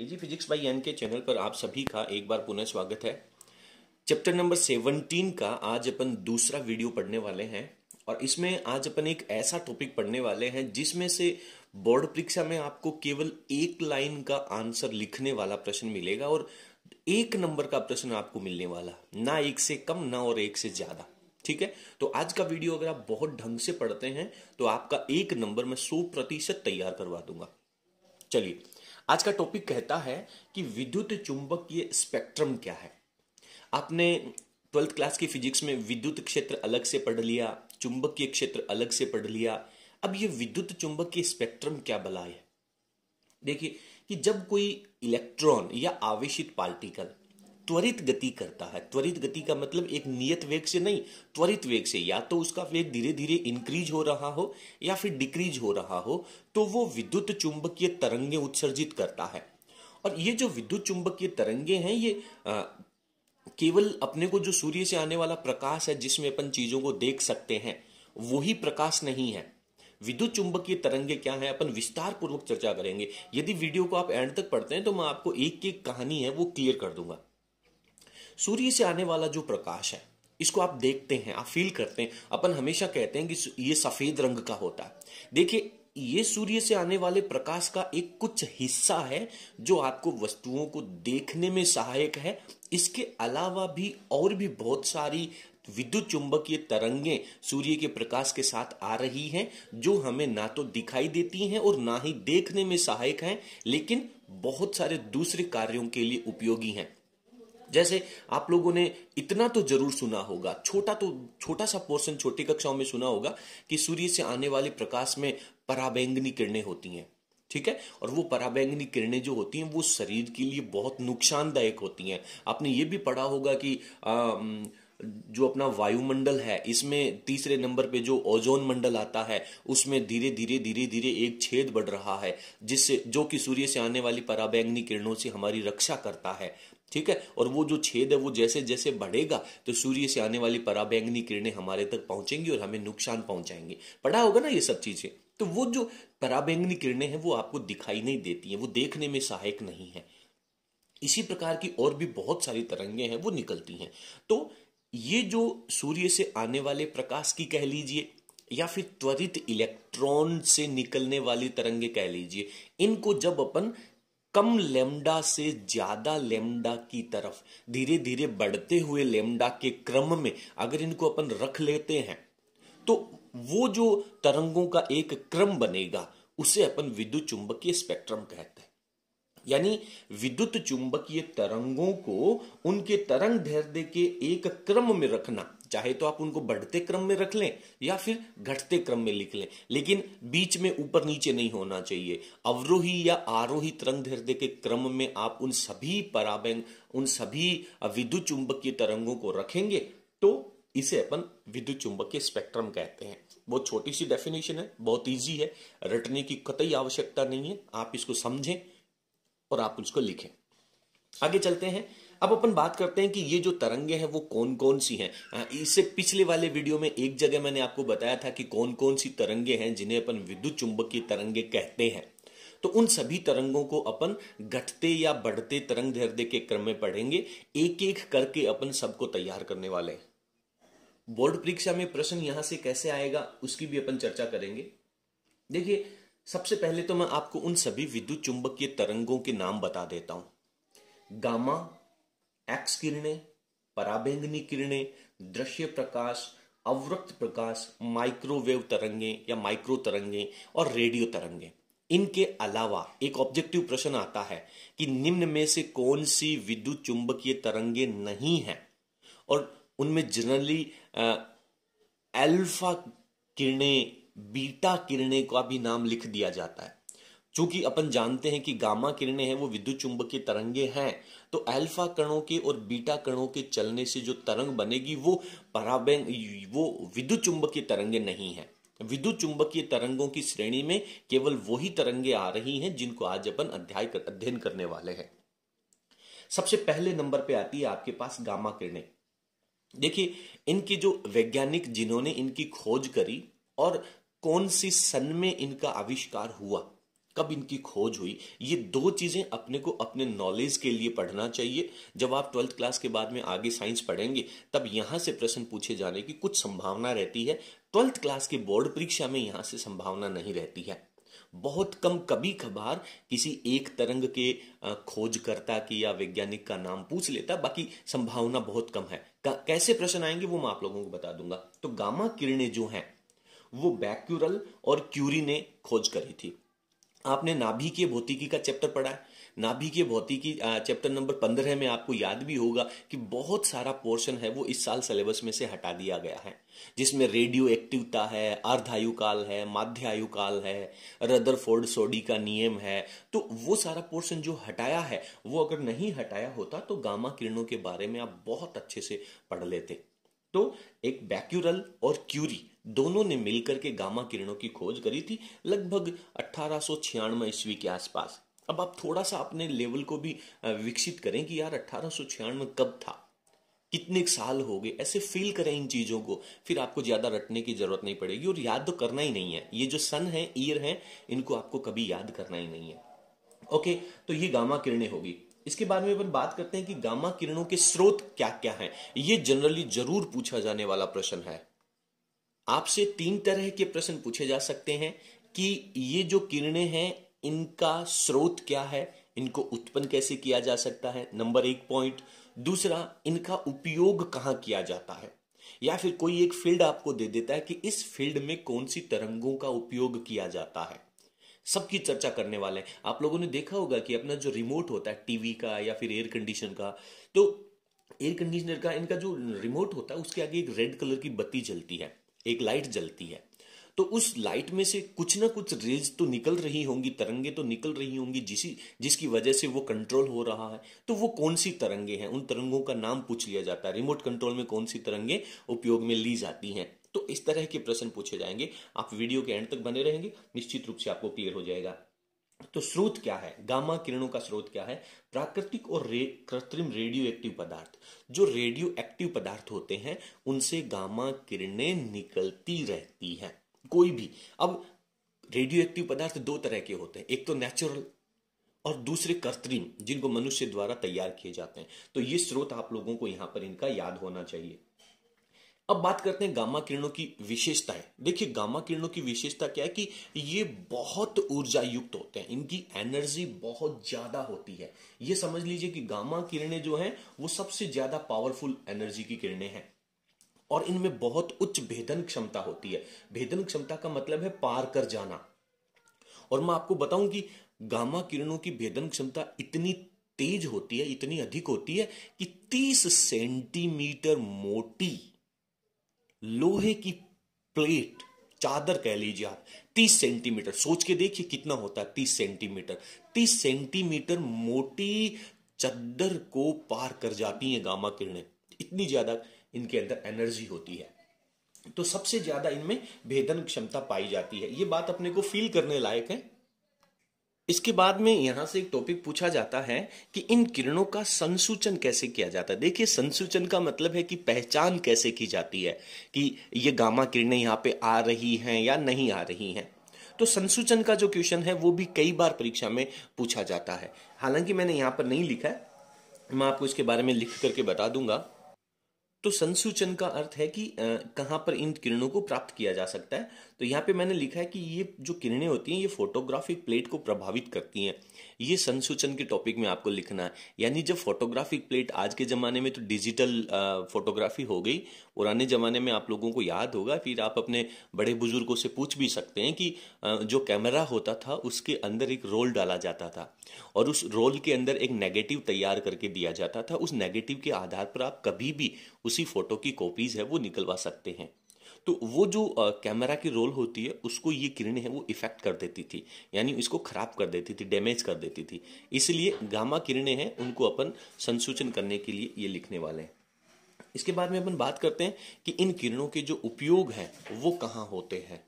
AG physics by N के channel पर आप सभी का एक बार पुनः स्वागत है चैप्टर नंबर सेवनटीन का आज अपन दूसरा वीडियो पढ़ने वाले हैं और इसमें आज अपन एक ऐसा टॉपिक पढ़ने वाले हैं जिसमें से बोर्ड परीक्षा में आपको केवल एक लाइन का आंसर लिखने वाला प्रश्न मिलेगा और एक नंबर का प्रश्न आपको मिलने वाला ना एक से कम ना और एक से ज्यादा ठीक है तो आज का वीडियो अगर आप बहुत ढंग से पढ़ते हैं तो आपका एक नंबर में सौ प्रतिशत तैयार करवा दूंगा चलिए आज का टॉपिक कहता है कि विद्युत चुंबकीय स्पेक्ट्रम क्या है आपने ट्वेल्थ क्लास की फिजिक्स में विद्युत क्षेत्र अलग से पढ़ लिया चुंबकीय क्षेत्र अलग से पढ़ लिया अब ये विद्युत चुंबकीय स्पेक्ट्रम क्या बला है देखिए कि जब कोई इलेक्ट्रॉन या आवेशित पार्टिकल त्वरित गति करता है त्वरित गति का मतलब एक नियत वेग से नहीं त्वरित वेग से या तो उसका वेग धीरे धीरे इंक्रीज हो रहा हो या फिर डिक्रीज हो रहा हो तो वो विद्युत चुंबकीय तरंगे उत्सर्जित करता है और ये जो विद्युत चुंबकीय तरंगे हैं ये आ, केवल अपने को जो सूर्य से आने वाला प्रकाश है जिसमें अपन चीजों को देख सकते हैं वही प्रकाश नहीं है विद्युत चुंबकीय तरंगे क्या है अपन विस्तार पूर्वक चर्चा करेंगे यदि वीडियो को आप एंड तक पढ़ते हैं तो मैं आपको एक एक कहानी है वो क्लियर कर दूंगा सूर्य से आने वाला जो प्रकाश है इसको आप देखते हैं आप फील करते हैं अपन हमेशा कहते हैं कि ये सफेद रंग का होता है देखिए ये सूर्य से आने वाले प्रकाश का एक कुछ हिस्सा है जो आपको वस्तुओं को देखने में सहायक है इसके अलावा भी और भी बहुत सारी विद्युत चुंबकीय तरंगें सूर्य के प्रकाश के साथ आ रही हैं जो हमें ना तो दिखाई देती हैं और ना ही देखने में सहायक हैं लेकिन बहुत सारे दूसरे कार्यों के लिए उपयोगी हैं जैसे आप लोगों ने इतना तो जरूर सुना होगा छोटा तो छोटा सा पोर्शन छोटी कक्षाओं में सुना होगा कि सूर्य से आने वाले प्रकाश में पराबैंगनी किरणें होती हैं ठीक है और वो पराबैंगनी किरणें जो होती हैं वो शरीर के लिए बहुत नुकसानदायक होती हैं आपने ये भी पढ़ा होगा कि आ, जो अपना वायुमंडल है इसमें तीसरे नंबर पे जो ओजोन मंडल आता है उसमें धीरे धीरे धीरे धीरे एक छेद बढ़ रहा है जिससे जो कि सूर्य से आने वाली पराबैंगनी किरणों से हमारी रक्षा करता है ठीक है और वो जो छेद है वो जैसे जैसे बढ़ेगा तो सूर्य से आने वाली पराबैंगनी किरणें हमारे तक पहुंचेंगी और हमें नुकसान पहुंचाएंगी पढ़ा होगा ना ये सब चीजें तो वो जो पराबैंगनी किरणें हैं वो आपको दिखाई नहीं देती हैं वो देखने में सहायक नहीं है इसी प्रकार की और भी बहुत सारी तरंगे हैं वो निकलती हैं तो ये जो सूर्य से आने वाले प्रकाश की कह लीजिए या फिर त्वरित इलेक्ट्रॉन से निकलने वाली तरंगे कह लीजिए इनको जब अपन कम लेमडा से ज्यादा लेमडा की तरफ धीरे धीरे बढ़ते हुए लेमडा के क्रम में अगर इनको अपन रख लेते हैं तो वो जो तरंगों का एक क्रम बनेगा उसे अपन विद्युत चुंबकीय स्पेक्ट्रम कहते हैं यानी विद्युत चुंबकीय तरंगों को उनके तरंग धैर्य के एक क्रम में रखना चाहे तो आप उनको बढ़ते क्रम में रख लें या फिर घटते क्रम में लिख लें लेकिन बीच में ऊपर नीचे नहीं होना चाहिए अवरोही या आरोही तरंग दैर्ध्य के क्रम में आप उन सभी पराबैंग उन सभी विद्युत चुंबकीय तरंगों को रखेंगे तो इसे अपन विद्युत चुंबकीय स्पेक्ट्रम कहते हैं बहुत छोटी सी डेफिनेशन है बहुत ईजी है रटने की कतई आवश्यकता नहीं है आप इसको समझें और आप उसको लिखें आगे चलते हैं अब अपन बात करते हैं कि ये जो तरंगे हैं वो कौन कौन सी हैं इससे पिछले वाले वीडियो में एक जगह मैंने आपको बताया था कि कौन कौन सी तरंगे हैं जिन्हें अपन विद्युत चुंबकीय तरंगे कहते हैं तो उन सभी तरंगों को अपन घटते या बढ़ते तरंग धैर्य के क्रम में पढ़ेंगे एक एक करके अपन सबको तैयार करने वाले हैं बोर्ड परीक्षा में प्रश्न यहां से कैसे आएगा उसकी भी अपन चर्चा करेंगे देखिए सबसे पहले तो मैं आपको उन सभी विद्युत चुंबकीय तरंगों के नाम बता देता हूं गामा एक्स किरणें पराबेंगनी किरणें दृश्य प्रकाश अवृत्त प्रकाश माइक्रोवेव तरंगे या माइक्रो तरंगे और रेडियो तरंगे इनके अलावा एक ऑब्जेक्टिव प्रश्न आता है कि निम्न में से कौन सी विद्युत चुंबकीय तरंगे नहीं हैं और उनमें जनरली अल्फा किरणें बीटा किरणें का भी नाम लिख दिया जाता है चूंकि अपन जानते हैं कि गामा किरणें हैं वो विद्युत चुंबकीय तरंगे हैं तो अल्फा कणों के और बीटा कणों के चलने से जो तरंग बनेगी वो पराबैंग वो विद्युत चुंबकीय तरंगे नहीं है विद्युत चुंबकीय तरंगों की श्रेणी में केवल वही तरंगे आ रही हैं जिनको आज अपन अध्याय कर, अध्ययन करने वाले हैं सबसे पहले नंबर पे आती है आपके पास गामा किरणें देखिए इनके जो वैज्ञानिक जिन्होंने इनकी खोज करी और कौन सी सन में इनका आविष्कार हुआ कब इनकी खोज हुई ये दो चीज़ें अपने को अपने नॉलेज के लिए पढ़ना चाहिए जब आप ट्वेल्थ क्लास के बाद में आगे साइंस पढ़ेंगे तब यहां से प्रश्न पूछे जाने की कुछ संभावना रहती है ट्वेल्थ क्लास के बोर्ड परीक्षा में यहाँ से संभावना नहीं रहती है बहुत कम कभी कभार किसी एक तरंग के खोजकर्ता की या वैज्ञानिक का नाम पूछ लेता बाकी संभावना बहुत कम है कैसे प्रश्न आएंगे वो मैं आप लोगों को बता दूंगा तो गामा किरणें जो हैं वो बैक्यूरल और क्यूरी ने खोज करी थी आपने नाभिकीय भौतिकी का चैप्टर पढ़ा है नाभिकीय भौतिकी चैप्टर नंबर पंद्रह में आपको याद भी होगा कि बहुत सारा पोर्शन है वो इस साल सिलेबस में से हटा दिया गया है जिसमें रेडियो एक्टिवता है अर्धायुकाल है माध्यायुकाल है रदरफोर्ड सोडी का नियम है तो वो सारा पोर्शन जो हटाया है वो अगर नहीं हटाया होता तो गामा किरणों के बारे में आप बहुत अच्छे से पढ़ लेते तो एक बैक्यूरल और क्यूरी दोनों ने मिलकर के गामा किरणों की खोज करी थी लगभग अट्ठारह ईस्वी के आसपास अब आप थोड़ा सा अपने लेवल को भी विकसित करें कि यार अट्ठारह कब था कितने साल हो गए ऐसे फील करें इन चीज़ों को फिर आपको ज़्यादा रटने की ज़रूरत नहीं पड़ेगी और याद तो करना ही नहीं है ये जो सन है ईयर है इनको आपको कभी याद करना ही नहीं है ओके तो ये गामा किरणें होगी इसके बारे में अपन बात करते हैं कि गामा किरणों के स्रोत क्या क्या हैं ये जनरली जरूर पूछा जाने वाला प्रश्न है आपसे तीन तरह के प्रश्न पूछे जा सकते हैं कि ये जो किरणें हैं इनका स्रोत क्या है इनको उत्पन्न कैसे किया जा सकता है नंबर एक पॉइंट दूसरा इनका उपयोग कहां किया जाता है या फिर कोई एक फील्ड आपको दे देता है कि इस फील्ड में कौन सी तरंगों का उपयोग किया जाता है सबकी चर्चा करने वाले हैं आप लोगों ने देखा होगा कि अपना जो रिमोट होता है टीवी का या फिर एयर कंडीशन का तो एयर कंडीशनर का इनका जो रिमोट होता है उसके आगे एक रेड कलर की बत्ती जलती है एक लाइट जलती है तो उस लाइट में से कुछ ना कुछ रेज तो निकल रही होंगी तरंगे तो निकल रही होंगी जिस जिसकी वजह से वो कंट्रोल हो रहा है तो वो कौन सी तरंगे हैं उन तरंगों का नाम पूछ लिया जाता है रिमोट कंट्रोल में कौन सी तरंगे उपयोग में ली जाती हैं तो इस तरह के प्रश्न पूछे जाएंगे आप वीडियो के एंड तक बने रहेंगे निश्चित रूप से आपको क्लियर हो जाएगा तो स्रोत क्या है गामा किरणों का स्रोत क्या है प्राकृतिक और रे, कृत्रिम रेडियो एक्टिव पदार्थ जो रेडियो एक्टिव पदार्थ होते हैं उनसे गामा किरणें निकलती रहती हैं कोई भी अब रेडियो एक्टिव पदार्थ दो तरह के होते हैं एक तो नेचुरल और दूसरे कृत्रिम जिनको मनुष्य द्वारा तैयार किए जाते हैं तो ये स्रोत आप लोगों को यहां पर इनका याद होना चाहिए अब बात करते हैं गामा किरणों की विशेषताएं देखिए गामा किरणों की विशेषता क्या है कि ये बहुत ऊर्जा युक्त होते हैं इनकी एनर्जी बहुत ज्यादा होती है ये समझ लीजिए कि गामा किरणें जो हैं वो सबसे ज्यादा पावरफुल एनर्जी की किरणें हैं और इनमें बहुत उच्च भेदन क्षमता होती है भेदन क्षमता का मतलब है पार कर जाना और मैं आपको बताऊं कि गामा किरणों की भेदन क्षमता इतनी तेज होती है इतनी अधिक होती है कि 30 सेंटीमीटर मोटी लोहे की प्लेट चादर कह लीजिए आप तीस सेंटीमीटर सोच के देखिए कितना होता है तीस सेंटीमीटर तीस सेंटीमीटर मोटी चादर को पार कर जाती है गामा किरणें इतनी ज्यादा इनके अंदर एनर्जी होती है तो सबसे ज्यादा इनमें भेदन क्षमता पाई जाती है ये बात अपने को फील करने लायक है इसके बाद में यहां से एक टॉपिक पूछा जाता है कि इन किरणों का संसूचन कैसे किया जाता है देखिए संसूचन का मतलब है कि पहचान कैसे की जाती है कि ये गामा किरणें यहाँ पे आ रही हैं या नहीं आ रही हैं तो संसूचन का जो क्वेश्चन है वो भी कई बार परीक्षा में पूछा जाता है हालांकि मैंने यहां पर नहीं लिखा है मैं आपको इसके बारे में लिख करके बता दूंगा तो संसूचन का अर्थ है कि कहां पर इन किरणों को प्राप्त किया जा सकता है तो यहाँ पे मैंने लिखा है कि ये जो किरणें होती हैं ये फोटोग्राफिक प्लेट को प्रभावित करती हैं ये संसूचन के टॉपिक में आपको लिखना है यानी जब फोटोग्राफिक प्लेट आज के ज़माने में तो डिजिटल फोटोग्राफी हो गई पुराने ज़माने में आप लोगों को याद होगा फिर आप अपने बड़े बुजुर्गों से पूछ भी सकते हैं कि जो कैमरा होता था उसके अंदर एक रोल डाला जाता था और उस रोल के अंदर एक नेगेटिव तैयार करके दिया जाता था उस नेगेटिव के आधार पर आप कभी भी उसी फोटो की कॉपीज़ है वो निकलवा सकते हैं तो वो जो कैमरा की रोल होती है उसको ये किरणें हैं वो इफेक्ट कर देती थी यानी इसको खराब कर देती थी डैमेज कर देती थी इसलिए गामा किरणें हैं उनको अपन संसूचन करने के लिए ये लिखने वाले हैं इसके बाद में अपन बात करते हैं कि इन किरणों के जो उपयोग हैं वो कहाँ होते हैं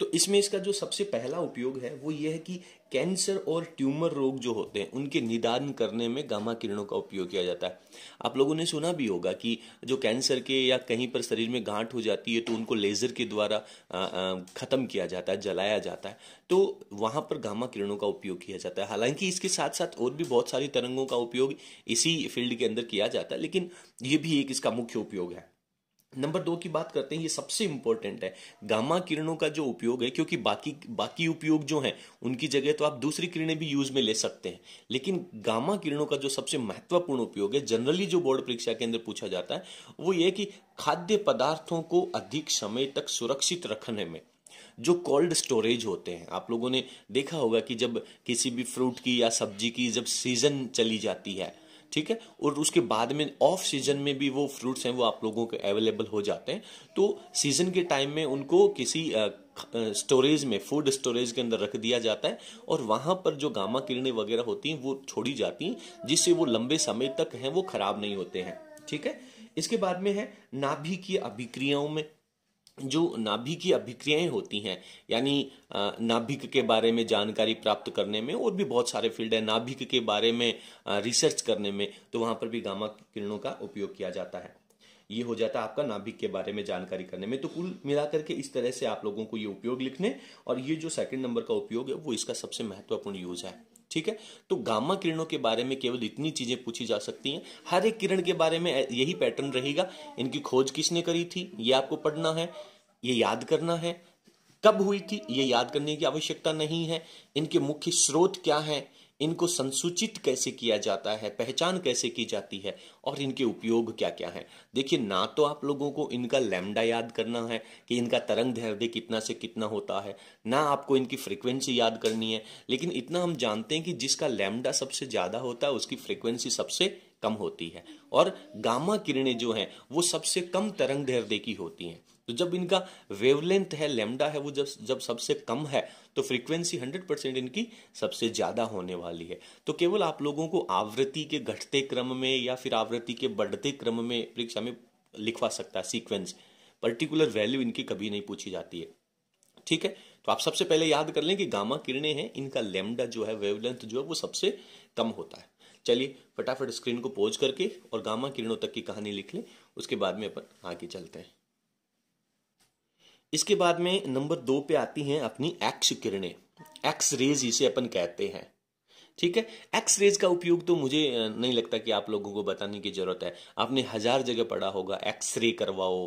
तो इसमें इसका जो सबसे पहला उपयोग है वो ये है कि कैंसर और ट्यूमर रोग जो होते हैं उनके निदान करने में गामा किरणों का उपयोग किया जाता है आप लोगों ने सुना भी होगा कि जो कैंसर के या कहीं पर शरीर में गांठ हो जाती है तो उनको लेज़र के द्वारा ख़त्म किया जाता है जलाया जाता है तो वहाँ पर गामा किरणों का उपयोग किया जाता है हालांकि इसके साथ साथ और भी बहुत सारी तरंगों का उपयोग इसी फील्ड के अंदर किया जाता है लेकिन ये भी एक इसका मुख्य उपयोग है नंबर दो की बात करते हैं ये सबसे इंपॉर्टेंट है गामा किरणों का जो उपयोग है क्योंकि बाकी बाकी उपयोग जो है उनकी जगह तो आप दूसरी किरणें भी यूज में ले सकते हैं लेकिन गामा किरणों का जो सबसे महत्वपूर्ण उपयोग है जनरली जो बोर्ड परीक्षा के अंदर पूछा जाता है वो ये कि खाद्य पदार्थों को अधिक समय तक सुरक्षित रखने में जो कोल्ड स्टोरेज होते हैं आप लोगों ने देखा होगा कि जब किसी भी फ्रूट की या सब्जी की जब सीजन चली जाती है ठीक है और उसके बाद में ऑफ सीजन में भी वो फ्रूट्स हैं वो आप लोगों के अवेलेबल हो जाते हैं तो सीजन के टाइम में उनको किसी स्टोरेज में फूड स्टोरेज के अंदर रख दिया जाता है और वहां पर जो गामा किरणें वगैरह होती हैं वो छोड़ी जाती हैं जिससे वो लंबे समय तक हैं वो खराब नहीं होते हैं ठीक है इसके बाद में है नाभि की अभिक्रियाओं में जो नाभि की अभिक्रियाएं होती हैं यानी नाभिक के बारे में जानकारी प्राप्त करने में और भी बहुत सारे फील्ड है नाभिक के बारे में रिसर्च करने में तो वहां पर भी गामा किरणों का उपयोग किया जाता है ये हो जाता है आपका नाभिक के बारे में जानकारी करने में तो कुल मिलाकर के इस तरह से आप लोगों को ये उपयोग लिखने और ये जो सेकंड नंबर का उपयोग है वो इसका सबसे महत्वपूर्ण यूज है ठीक है तो गामा किरणों के बारे में केवल इतनी चीजें पूछी जा सकती हैं हर एक किरण के बारे में यही पैटर्न रहेगा इनकी खोज किसने करी थी ये आपको पढ़ना है ये याद करना है कब हुई थी ये याद करने की आवश्यकता नहीं है इनके मुख्य स्रोत क्या हैं इनको संसूचित कैसे किया जाता है पहचान कैसे की जाती है और इनके उपयोग क्या क्या हैं देखिए ना तो आप लोगों को इनका लैम्डा याद करना है कि इनका तरंग दैर्ध्य कितना से कितना होता है ना आपको इनकी फ्रिक्वेंसी याद करनी है लेकिन इतना हम जानते हैं कि जिसका लैम्डा सबसे ज़्यादा होता है उसकी फ्रिक्वेंसी सबसे कम होती है और गामा किरणें जो हैं वो सबसे कम तरंग दैर्ध्य की होती हैं तो जब इनका वेवलेंथ है लेमडा है वो जब जब सबसे कम है तो फ्रीक्वेंसी 100 परसेंट इनकी सबसे ज़्यादा होने वाली है तो केवल आप लोगों को आवृत्ति के घटते क्रम में या फिर आवृत्ति के बढ़ते क्रम में परीक्षा में लिखवा सकता है सीक्वेंस पर्टिकुलर वैल्यू इनकी कभी नहीं पूछी जाती है ठीक है तो आप सबसे पहले याद कर लें कि गामा किरणें हैं इनका लेमडा जो है वेवलेंथ जो है वो सबसे कम होता है चलिए फटाफट स्क्रीन को पोज करके और गामा किरणों तक की कहानी लिख लें उसके बाद में अपन आगे चलते हैं इसके बाद में नंबर दो पे आती हैं अपनी एक्स किरणें एक्स रेज इसे अपन कहते हैं ठीक है एक्स रेज का उपयोग तो मुझे नहीं लगता कि आप लोगों को बताने की जरूरत है आपने हजार जगह पढ़ा होगा एक्सरे करवाओ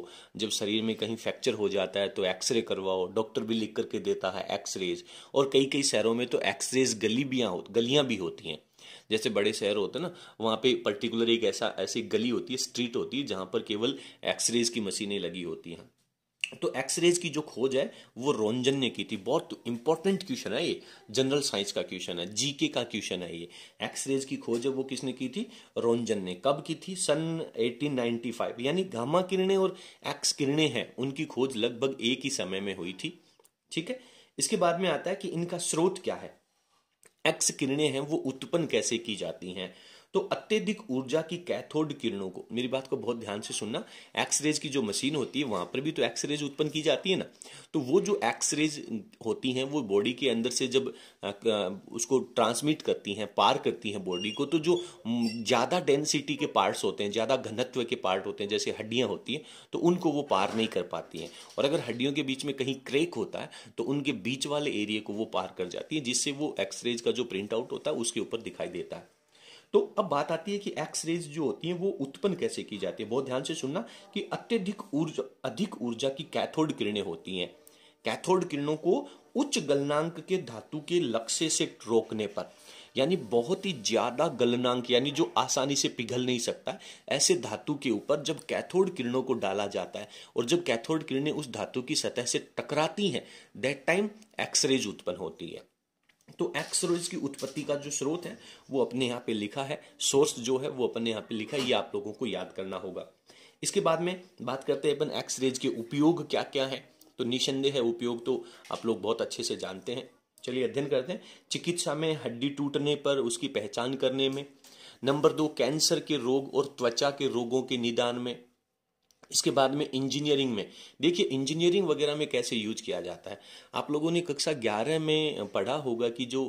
जब शरीर में कहीं फ्रैक्चर हो जाता है तो एक्सरे करवाओ डॉक्टर भी लिख करके देता है एक्स रेज और कई कई शहरों में तो रेज गली भी हो गलियां भी होती हैं जैसे बड़े शहर होते हैं ना वहाँ पे पर्टिकुलर एक ऐसा ऐसी गली होती है स्ट्रीट होती है जहाँ पर केवल एक्सरेज की मशीनें लगी होती हैं तो एक्सरेज की जो खोज है वो रोंजन ने की थी बहुत इंपॉर्टेंट क्वेश्चन है ये जनरल साइंस का क्वेश्चन है जीके का क्वेश्चन है ये एक्सरेज की खोज है वो किसने की थी रोंजन ने कब की थी सन 1895 यानी गामा किरणें और एक्स किरणें हैं उनकी खोज लगभग एक ही समय में हुई थी ठीक है इसके बाद में आता है कि इनका स्रोत क्या है एक्स किरणें हैं वो उत्पन्न कैसे की जाती हैं तो अत्यधिक ऊर्जा की कैथोड किरणों को मेरी बात को बहुत ध्यान से सुनना एक्सरेज की जो मशीन होती है वहां पर भी तो एक्सरेज उत्पन्न की जाती है ना तो वो जो एक्सरेज होती हैं वो बॉडी के अंदर से जब उसको ट्रांसमिट करती हैं पार करती हैं बॉडी को तो जो ज़्यादा डेंसिटी के पार्ट्स होते हैं ज़्यादा घनत्व के पार्ट होते हैं जैसे हड्डियां होती हैं तो उनको वो पार नहीं कर पाती हैं और अगर हड्डियों के बीच में कहीं क्रेक होता है तो उनके बीच वाले एरिए को वो पार कर जाती है जिससे वो एक्सरेज का जो प्रिंट आउट होता है उसके ऊपर दिखाई देता है तो अब बात आती है कि एक्स रेज जो होती है वो उत्पन्न कैसे की जाती है बहुत ध्यान से सुनना कि अत्यधिक ऊर्जा अधिक ऊर्जा की कैथोड किरणें होती हैं कैथोड किरणों को उच्च गलनांक के धातु के लक्ष्य से रोकने पर यानी बहुत ही ज्यादा गलनांक यानी जो आसानी से पिघल नहीं सकता ऐसे धातु के ऊपर जब कैथोड किरणों को डाला जाता है और जब कैथोड किरणें उस धातु की सतह से टकराती हैं दैट टाइम एक्सरेज उत्पन्न होती है तो एक्स रोज की उत्पत्ति का जो स्रोत है वो अपने यहाँ पे लिखा है सोर्स जो है वो अपने यहाँ पे लिखा है ये आप लोगों को याद करना होगा इसके बाद में बात करते हैं अपन एक्स रेज के उपयोग क्या क्या है तो निसंदेह है उपयोग तो आप लोग बहुत अच्छे से जानते हैं चलिए अध्ययन करते हैं चिकित्सा में हड्डी टूटने पर उसकी पहचान करने में नंबर दो कैंसर के रोग और त्वचा के रोगों के निदान में इसके बाद में इंजीनियरिंग में देखिए इंजीनियरिंग वगैरह में कैसे यूज किया जाता है आप लोगों ने कक्षा ग्यारह में पढ़ा होगा कि जो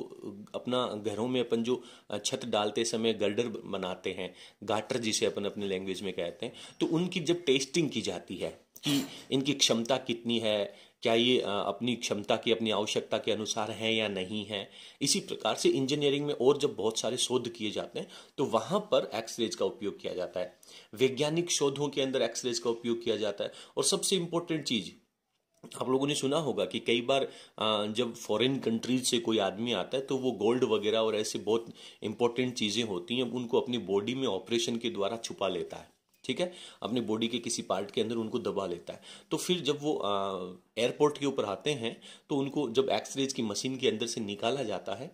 अपना घरों में अपन जो छत डालते समय गर्डर बनाते हैं गाटर जिसे अपन अपने लैंग्वेज में कहते हैं तो उनकी जब टेस्टिंग की जाती है कि इनकी क्षमता कितनी है क्या ये अपनी क्षमता की अपनी आवश्यकता के अनुसार है या नहीं है इसी प्रकार से इंजीनियरिंग में और जब बहुत सारे शोध किए जाते हैं तो वहाँ पर एक्सरेज का उपयोग किया जाता है वैज्ञानिक शोधों के अंदर एक्सरेज का उपयोग किया जाता है और सबसे इम्पोर्टेंट चीज़ आप लोगों ने सुना होगा कि कई बार जब फॉरेन कंट्रीज से कोई आदमी आता है तो वो गोल्ड वगैरह और ऐसे बहुत इंपॉर्टेंट चीज़ें होती हैं उनको अपनी बॉडी में ऑपरेशन के द्वारा छुपा लेता है ठीक है अपने बॉडी के किसी पार्ट के अंदर उनको दबा लेता है तो फिर जब वो एयरपोर्ट के ऊपर आते हैं तो उनको जब एक्सरेज की मशीन के अंदर से निकाला जाता है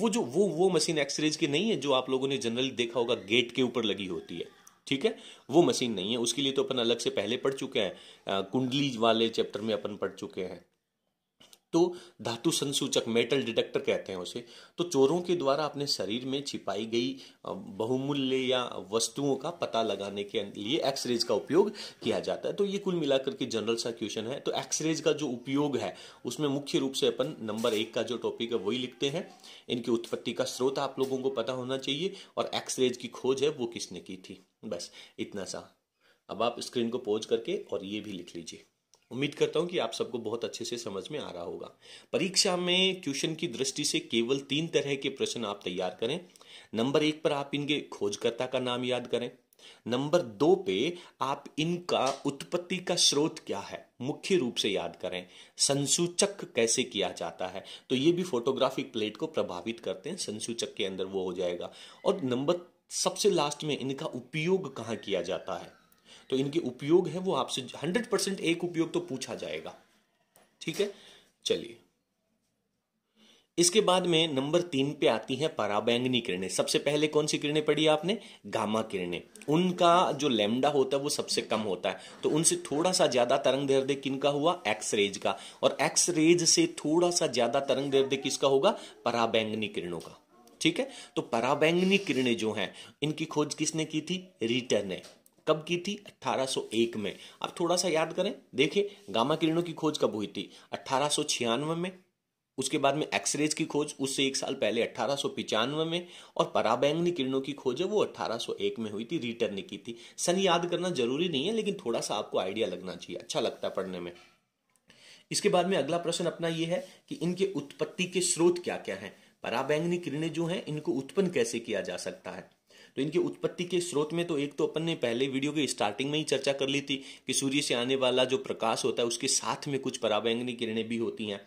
वो जो वो वो मशीन एक्सरेज की नहीं है जो आप लोगों ने जनरली देखा होगा गेट के ऊपर लगी होती है ठीक है वो मशीन नहीं है उसके लिए तो अपन अलग से पहले पढ़ चुके हैं कुंडली वाले चैप्टर में अपन पढ़ चुके हैं तो धातु संसूचक मेटल डिटेक्टर कहते हैं उसे तो चोरों के द्वारा अपने शरीर में छिपाई गई बहुमूल्य या वस्तुओं का पता लगाने के लिए एक्सरेज का उपयोग किया जाता है तो ये कुल मिलाकर के जनरल सा क्वेश्चन है तो एक्सरेज का जो उपयोग है उसमें मुख्य रूप से अपन नंबर एक का जो टॉपिक है वही लिखते हैं इनकी उत्पत्ति का स्रोत आप लोगों को पता होना चाहिए और एक्सरेज की खोज है वो किसने की थी बस इतना सा अब आप स्क्रीन को पोज करके और ये भी लिख लीजिए उम्मीद करता हूं कि आप सबको बहुत अच्छे से समझ में आ रहा होगा परीक्षा में क्वेश्चन की दृष्टि से केवल तीन तरह के प्रश्न आप तैयार करें नंबर एक पर आप इनके खोजकर्ता का नाम याद करें नंबर दो पे आप इनका उत्पत्ति का स्रोत क्या है मुख्य रूप से याद करें संसूचक कैसे किया जाता है तो ये भी फोटोग्राफिक प्लेट को प्रभावित करते हैं संसूचक के अंदर वो हो जाएगा और नंबर सबसे लास्ट में इनका उपयोग कहाँ किया जाता है तो इनके उपयोग है वो आपसे हंड्रेड परसेंट एक उपयोग तो पूछा जाएगा ठीक है चलिए इसके बाद में नंबर तीन पे आती है पराबैंगनी किरणें सबसे पहले कौन सी किरणें पढ़ी आपने गामा किरणें उनका जो लेमडा होता है वो सबसे कम होता है तो उनसे थोड़ा सा ज्यादा तरंग दैर्ध्य किनका हुआ एक्सरेज का और एक्सरेज से थोड़ा सा ज्यादा तरंग दैर्ध्य किसका होगा पराबैंगनी किरणों का ठीक है तो पराबैंगनी किरणें जो हैं इनकी खोज किसने की थी रीटर ने कब की थी 1801 में अब थोड़ा सा याद करें देखिए गामा किरणों की खोज कब हुई थी अट्ठारह में उसके बाद में एक्सरेज की खोज उससे एक साल पहले अट्ठारह में और पराबैंगनी किरणों की खोज है वो 1801 में हुई थी रीटर ने की थी सन याद करना जरूरी नहीं है लेकिन थोड़ा सा आपको आइडिया लगना चाहिए अच्छा लगता है पढ़ने में इसके बाद में अगला प्रश्न अपना ये है कि इनके उत्पत्ति के स्रोत क्या क्या हैं पराबैंगनी किरणें जो हैं इनको उत्पन्न कैसे किया जा सकता है तो इनकी उत्पत्ति के स्रोत में तो एक तो अपन ने पहले वीडियो के स्टार्टिंग में ही चर्चा कर ली थी कि सूर्य से आने वाला जो प्रकाश होता है उसके साथ में कुछ पराबैंगनी किरणें भी होती हैं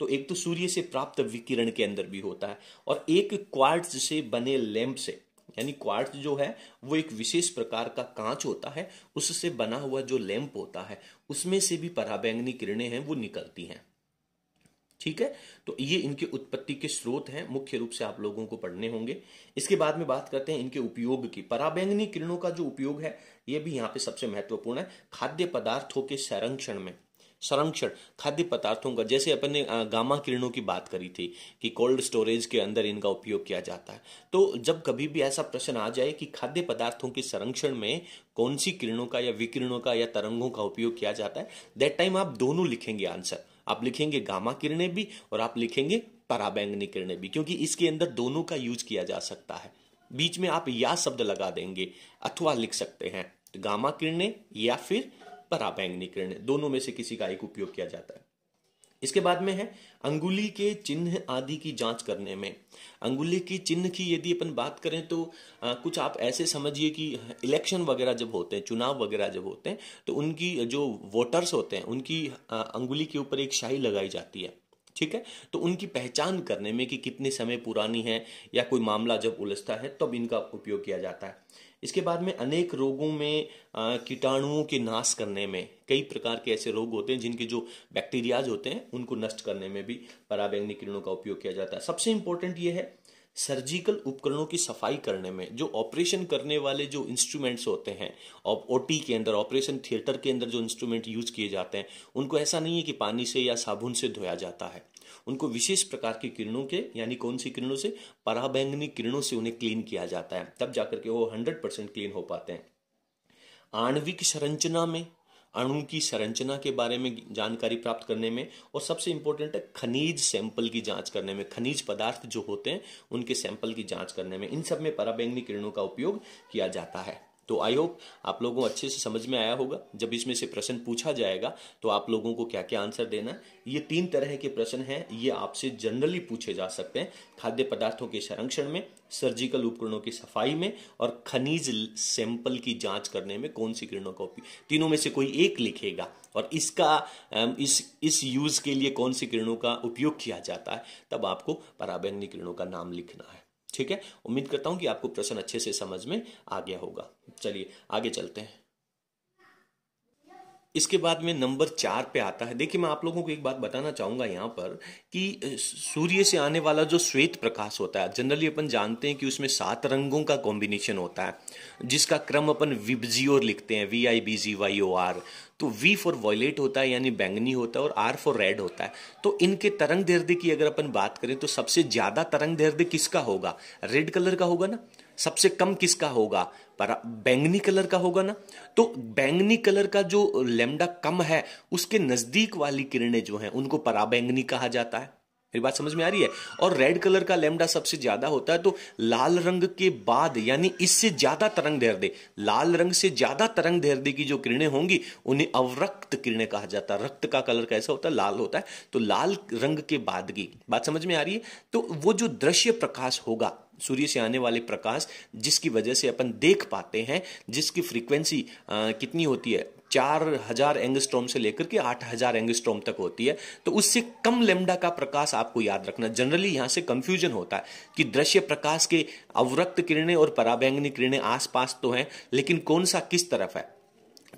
तो एक तो सूर्य से प्राप्त विकिरण के अंदर भी होता है और एक क्वार्ट्ज से बने लैंप से यानी क्वार्ट जो है वो एक विशेष प्रकार का कांच होता है उससे बना हुआ जो लैंप होता है उसमें से भी पराबैंगनी किरणें हैं वो निकलती हैं ठीक है तो ये इनके उत्पत्ति के स्रोत हैं मुख्य रूप से आप लोगों को पढ़ने होंगे इसके बाद में बात करते हैं इनके उपयोग की पराबैंगनी किरणों का जो उपयोग है ये भी यहाँ पे सबसे महत्वपूर्ण है खाद्य पदार्थों के संरक्षण में संरक्षण खाद्य पदार्थों का जैसे अपन ने गामा किरणों की बात करी थी कि कोल्ड स्टोरेज के अंदर इनका उपयोग किया जाता है तो जब कभी भी ऐसा प्रश्न आ जाए कि खाद्य पदार्थों के संरक्षण में कौन सी किरणों का या विकिरणों का या तरंगों का उपयोग किया जाता है दैट टाइम आप दोनों लिखेंगे आंसर आप लिखेंगे गामा किरणें भी और आप लिखेंगे पराबैंगनी किरणें भी क्योंकि इसके अंदर दोनों का यूज किया जा सकता है बीच में आप या शब्द लगा देंगे अथवा लिख सकते हैं तो गामा किरणें या फिर पराबैंगनी किरणें दोनों में से किसी का एक उपयोग किया जाता है इसके बाद में है अंगुली के चिन्ह आदि की जांच करने में अंगुली की चिन्ह की यदि अपन बात करें तो आ, कुछ आप ऐसे समझिए कि इलेक्शन वगैरह जब होते हैं चुनाव वगैरह जब होते हैं तो उनकी जो वोटर्स होते हैं उनकी आ, अंगुली के ऊपर एक शाही लगाई जाती है ठीक है तो उनकी पहचान करने में कि कितने समय पुरानी है या कोई मामला जब उलझता है तब तो इनका उपयोग किया जाता है इसके बाद में अनेक रोगों में कीटाणुओं के नाश करने में कई प्रकार के ऐसे रोग होते हैं जिनके जो बैक्टीरियाज होते हैं उनको नष्ट करने में भी पराबैंगनी किरणों का उपयोग किया जाता है सबसे इंपॉर्टेंट ये है सर्जिकल उपकरणों की सफाई करने में जो ऑपरेशन करने वाले जो इंस्ट्रूमेंट्स होते हैं और ओ के अंदर ऑपरेशन थिएटर के अंदर जो इंस्ट्रूमेंट यूज किए जाते हैं उनको ऐसा नहीं है कि पानी से या साबुन से धोया जाता है उनको विशेष प्रकार की किरणों के यानी कौन सी किरणों से पराबैंगनी किरणों से उन्हें क्लीन किया जाता है तब जाकर के वो हंड्रेड परसेंट क्लीन हो पाते हैं आणविक संरचना में अणु की संरचना के बारे में जानकारी प्राप्त करने में और सबसे इंपॉर्टेंट है खनिज सैंपल की जांच करने में खनिज पदार्थ जो होते हैं उनके सैंपल की जांच करने में इन सब में पराबैंगनी किरणों का उपयोग किया जाता है तो आई होप आप लोगों को अच्छे से समझ में आया होगा जब इसमें से प्रश्न पूछा जाएगा तो आप लोगों को क्या क्या आंसर देना है ये तीन तरह के प्रश्न हैं ये आपसे जनरली पूछे जा सकते हैं खाद्य पदार्थों के संरक्षण में सर्जिकल उपकरणों की सफाई में और खनिज सैंपल की जांच करने में कौन सी किरणों का उपयोग तीनों में से कोई एक लिखेगा और इसका इस इस यूज़ के लिए कौन सी किरणों का उपयोग किया जाता है तब आपको पराबैंगनी किरणों का नाम लिखना है ठीक है उम्मीद करता हूं कि आपको प्रश्न अच्छे से समझ में आ गया होगा चलिए आगे चलते हैं इसके बाद में नंबर चार पे आता है देखिए मैं आप लोगों को एक बात बताना चाहूंगा यहाँ पर कि सूर्य से आने वाला जो श्वेत प्रकाश होता है जनरली अपन जानते हैं कि उसमें सात रंगों का कॉम्बिनेशन होता है जिसका क्रम अपन और लिखते हैं V I B G Y O R तो वी फॉर वॉयलेट होता है यानी बैंगनी होता है और आर फॉर रेड होता है तो इनके तरंग दैर्ध्य की अगर अपन बात करें तो सबसे ज़्यादा तरंग दैर्ध्य किसका होगा रेड कलर का होगा ना सबसे कम किसका होगा पर बैंगनी कलर का होगा ना तो बैंगनी कलर का जो लेमडा कम है उसके नज़दीक वाली किरणें जो हैं उनको पराबैंगनी कहा जाता है मेरी बात समझ में आ रही है और रेड कलर का लेमडा सबसे ज्यादा होता है तो लाल रंग के बाद यानी इससे ज्यादा तरंग दे लाल रंग से ज्यादा तरंग दे की जो किरणें होंगी उन्हें अवरक्त किरणें कहा जाता है रक्त का कलर कैसा होता है लाल होता है तो लाल रंग के बाद की बात समझ में आ रही है तो वो जो दृश्य प्रकाश होगा सूर्य से आने वाले प्रकाश जिसकी वजह से अपन देख पाते हैं जिसकी फ्रीक्वेंसी कितनी होती है चार हजार एंगस्ट्रोम से लेकर के आठ हजार एंगस्ट्रोम तक होती है तो उससे कम लेमडा का प्रकाश आपको याद रखना जनरली यहां से कंफ्यूजन होता है कि दृश्य प्रकाश के अवरक्त किरणें और पराबैंगनी किरणें आसपास तो हैं लेकिन कौन सा किस तरफ है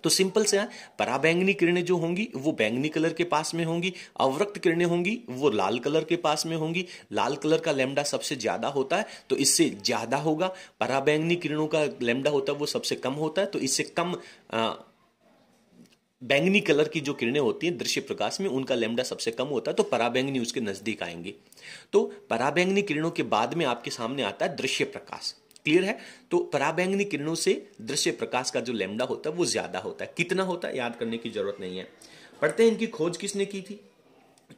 तो सिंपल से है पराबैंगनी किरणें जो होंगी वो बैंगनी कलर के पास में होंगी अवरक्त किरणें होंगी वो लाल कलर के पास में होंगी लाल कलर का लेमडा सबसे ज्यादा होता है तो इससे ज्यादा होगा पराबैंगनी किरणों का लेमडा होता है वो सबसे कम होता है तो इससे कम आ, बैंगनी कलर की जो किरणें होती हैं दृश्य प्रकाश में उनका लेमडा सबसे कम होता है तो पराबैंगनी उसके नज़दीक आएंगे तो पराबैंगनी किरणों के बाद में आपके सामने आता है दृश्य प्रकाश क्लियर है तो पराबैंगनी किरणों से दृश्य प्रकाश का जो लेमडा होता है वो ज़्यादा होता है कितना होता है याद करने की जरूरत नहीं है पढ़ते हैं इनकी खोज किसने की थी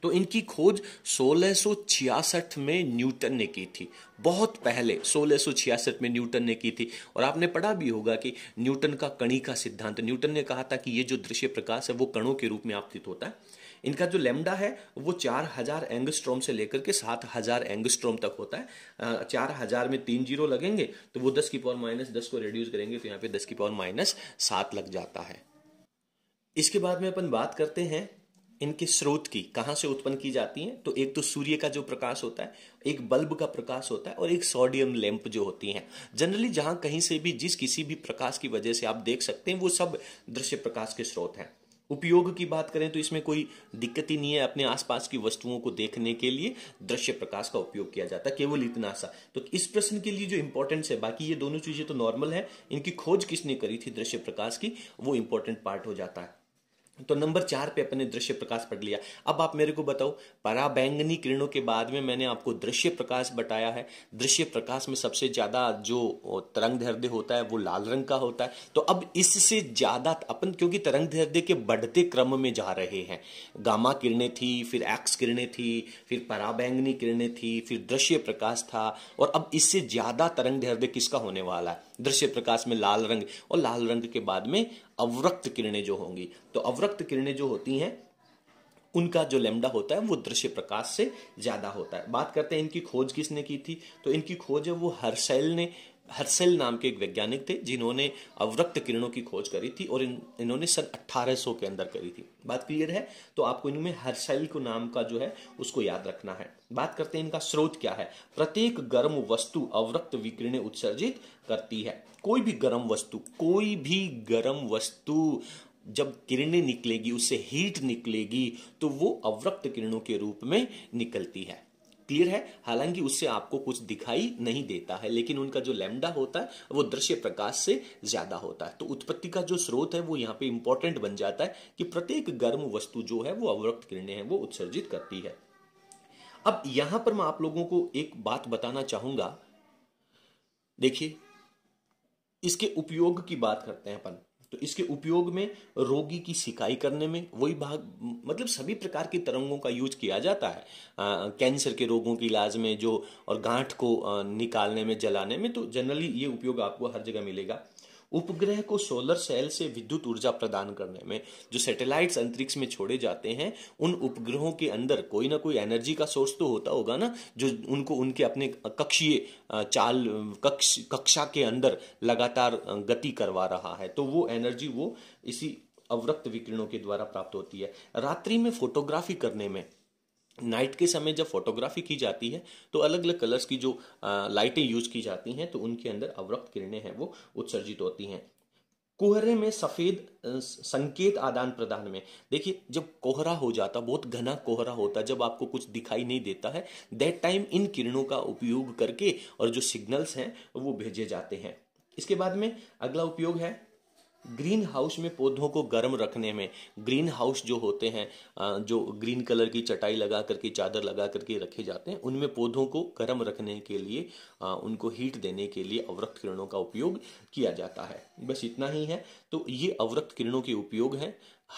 तो इनकी खोज 1666 में न्यूटन ने की थी बहुत पहले 1666 में न्यूटन ने की थी और आपने पढ़ा भी होगा कि न्यूटन का कणी का सिद्धांत न्यूटन ने कहा था कि ये जो दृश्य प्रकाश है वो कणों के रूप में आपतित होता है इनका जो लेमडा है वो चार हजार एंगस्ट्रोम से लेकर के सात हजार एंगस्ट्रोम तक होता है चार हजार में तीन जीरो लगेंगे तो वो दस की पावर माइनस दस को रिड्यूस करेंगे तो यहाँ पे दस की पावर माइनस सात लग जाता है इसके बाद में अपन बात करते हैं इनके स्रोत की कहाँ से उत्पन्न की जाती हैं तो एक तो सूर्य का जो प्रकाश होता है एक बल्ब का प्रकाश होता है और एक सोडियम लैंप जो होती हैं जनरली जहाँ कहीं से भी जिस किसी भी प्रकाश की वजह से आप देख सकते हैं वो सब दृश्य प्रकाश के स्रोत हैं उपयोग की बात करें तो इसमें कोई दिक्कत ही नहीं है अपने आसपास की वस्तुओं को देखने के लिए दृश्य प्रकाश का उपयोग किया जाता है केवल इतना सा तो इस प्रश्न के लिए जो इंपॉर्टेंस है बाकी ये दोनों चीजें तो नॉर्मल है इनकी खोज किसने करी थी दृश्य प्रकाश की वो इंपॉर्टेंट पार्ट हो जाता है तो नंबर चार पे अपने दृश्य प्रकाश पढ़ लिया अब आप मेरे को बताओ पराबैंगनी किरणों के बाद में मैंने आपको दृश्य प्रकाश बताया है दृश्य प्रकाश में सबसे ज्यादा जो तरंग दैर्ध्य होता है वो लाल रंग का होता है तो अब इससे ज्यादा अपन क्योंकि तरंग दैर्ध्य के बढ़ते क्रम में जा रहे हैं गामा किरणें थी फिर एक्स किरणें थी फिर पराबैंगनी किरणें थी फिर दृश्य प्रकाश था और अब इससे ज्यादा तरंग दैर्ध्य किसका होने वाला है दृश्य प्रकाश में लाल रंग और लाल रंग के बाद में अवरक्त किरणें जो होंगी तो अवरक्त किरणें जो होती हैं उनका जो लेमडा होता है वो दृश्य प्रकाश से ज़्यादा होता है बात करते हैं इनकी खोज किसने की थी तो इनकी खोज है वो हर्सेल ने हर्सेल नाम के एक वैज्ञानिक थे जिन्होंने अवरक्त किरणों की खोज करी थी और इन इन्होंने सन 1800 के अंदर करी थी बात क्लियर है तो आपको इनमें हर्सेल को नाम का जो है उसको याद रखना है बात करते हैं इनका स्रोत क्या है प्रत्येक गर्म वस्तु अवरक्त विकिरणें उत्सर्जित करती है कोई भी गर्म वस्तु कोई भी गर्म वस्तु जब किरणें निकलेगी उससे हीट निकलेगी तो वो अवरक्त किरणों के रूप में निकलती है क्लियर है हालांकि उससे आपको कुछ दिखाई नहीं देता है लेकिन उनका जो लेमडा होता है वो दृश्य प्रकाश से ज्यादा होता है तो उत्पत्ति का जो स्रोत है वो यहाँ पे इंपॉर्टेंट बन जाता है कि प्रत्येक गर्म वस्तु जो है वो अवरक्त किरणें हैं वो उत्सर्जित करती है अब यहां पर मैं आप लोगों को एक बात बताना चाहूंगा देखिए इसके उपयोग की बात करते हैं अपन तो इसके उपयोग में रोगी की सिकाई करने में वही भाग मतलब सभी प्रकार की तरंगों का यूज किया जाता है आ, कैंसर के रोगों के इलाज में जो और गांठ को आ, निकालने में जलाने में तो जनरली ये उपयोग आपको हर जगह मिलेगा उपग्रह को सोलर सेल से विद्युत ऊर्जा प्रदान करने में जो सैटेलाइट्स अंतरिक्ष में छोड़े जाते हैं उन उपग्रहों के अंदर कोई ना कोई एनर्जी का सोर्स तो होता होगा ना जो उनको उनके अपने कक्षीय चाल कक्ष कक्षा के अंदर लगातार गति करवा रहा है तो वो एनर्जी वो इसी अवरक्त विकिरणों के द्वारा प्राप्त होती है रात्रि में फोटोग्राफी करने में नाइट के समय जब फोटोग्राफी की जाती है तो अलग अलग कलर्स की जो लाइटें यूज की जाती हैं तो उनके अंदर अवरक्त किरणें हैं वो उत्सर्जित होती हैं कोहरे में सफेद संकेत आदान प्रदान में देखिए जब कोहरा हो जाता बहुत घना कोहरा होता जब आपको कुछ दिखाई नहीं देता है दैट टाइम इन किरणों का उपयोग करके और जो सिग्नल्स हैं वो भेजे जाते हैं इसके बाद में अगला उपयोग है ग्रीन हाउस में पौधों को गर्म रखने में ग्रीन हाउस जो होते हैं जो ग्रीन कलर की चटाई लगा करके चादर लगा करके रखे जाते हैं उनमें पौधों को गर्म रखने के लिए उनको हीट देने के लिए अवरक्त किरणों का उपयोग किया जाता है बस इतना ही है तो ये अवरक्त किरणों के उपयोग हैं